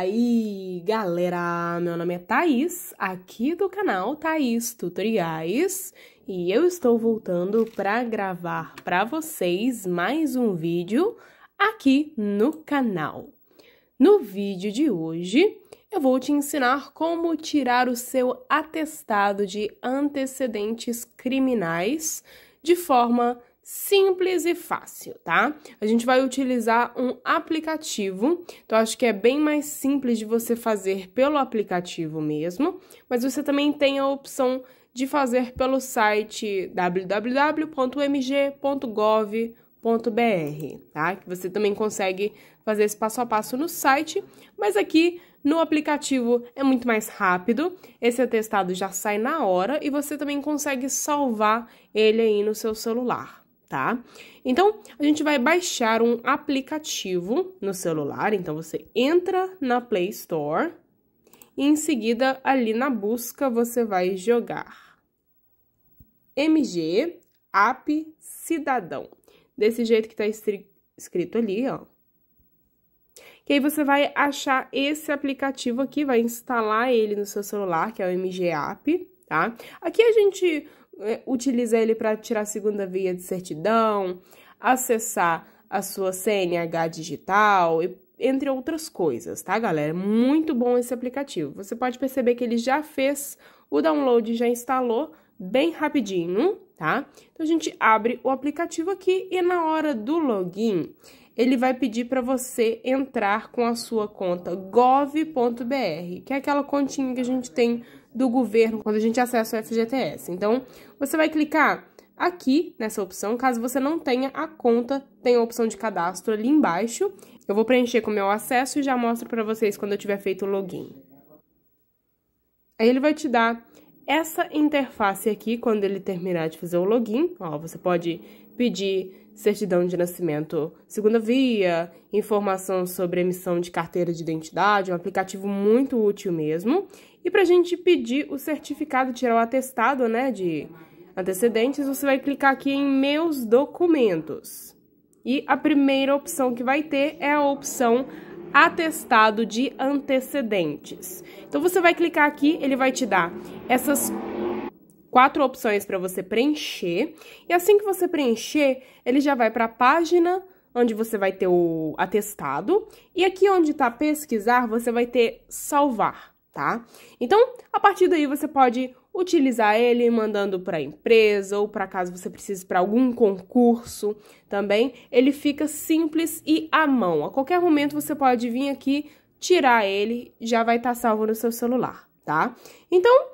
aí, galera? Meu nome é Thaís, aqui do canal Thaís Tutoriais, e eu estou voltando para gravar para vocês mais um vídeo aqui no canal. No vídeo de hoje, eu vou te ensinar como tirar o seu atestado de antecedentes criminais de forma simples e fácil, tá? A gente vai utilizar um aplicativo, então acho que é bem mais simples de você fazer pelo aplicativo mesmo, mas você também tem a opção de fazer pelo site www.mg.gov.br, tá? Que você também consegue fazer esse passo a passo no site, mas aqui no aplicativo é muito mais rápido, esse atestado já sai na hora e você também consegue salvar ele aí no seu celular tá? Então, a gente vai baixar um aplicativo no celular, então você entra na Play Store e em seguida ali na busca você vai jogar MG App Cidadão, desse jeito que tá escrito ali, ó. Que aí você vai achar esse aplicativo aqui, vai instalar ele no seu celular, que é o MG App, tá? Aqui a gente é, utiliza ele para tirar a segunda via de certidão, acessar a sua CNH digital, entre outras coisas, tá, galera? É muito bom esse aplicativo. Você pode perceber que ele já fez o download, já instalou bem rapidinho, tá? Então a gente abre o aplicativo aqui e na hora do login, ele vai pedir para você entrar com a sua conta gov.br, que é aquela continha que a gente tem do governo quando a gente acessa o FGTS. Então, você vai clicar aqui nessa opção, caso você não tenha a conta, tem a opção de cadastro ali embaixo. Eu vou preencher com o meu acesso e já mostro para vocês quando eu tiver feito o login. Aí ele vai te dar essa interface aqui quando ele terminar de fazer o login. Ó, você pode pedir certidão de nascimento segunda via, informação sobre emissão de carteira de identidade, um aplicativo muito útil mesmo. E para a gente pedir o certificado, tirar o atestado né, de antecedentes, você vai clicar aqui em Meus Documentos. E a primeira opção que vai ter é a opção Atestado de Antecedentes. Então, você vai clicar aqui, ele vai te dar essas quatro opções para você preencher. E assim que você preencher, ele já vai para a página onde você vai ter o atestado. E aqui onde está pesquisar, você vai ter salvar tá? Então, a partir daí você pode utilizar ele mandando para a empresa ou para caso você precise para algum concurso também. Ele fica simples e à mão. A qualquer momento você pode vir aqui, tirar ele, já vai estar tá salvo no seu celular, tá? Então,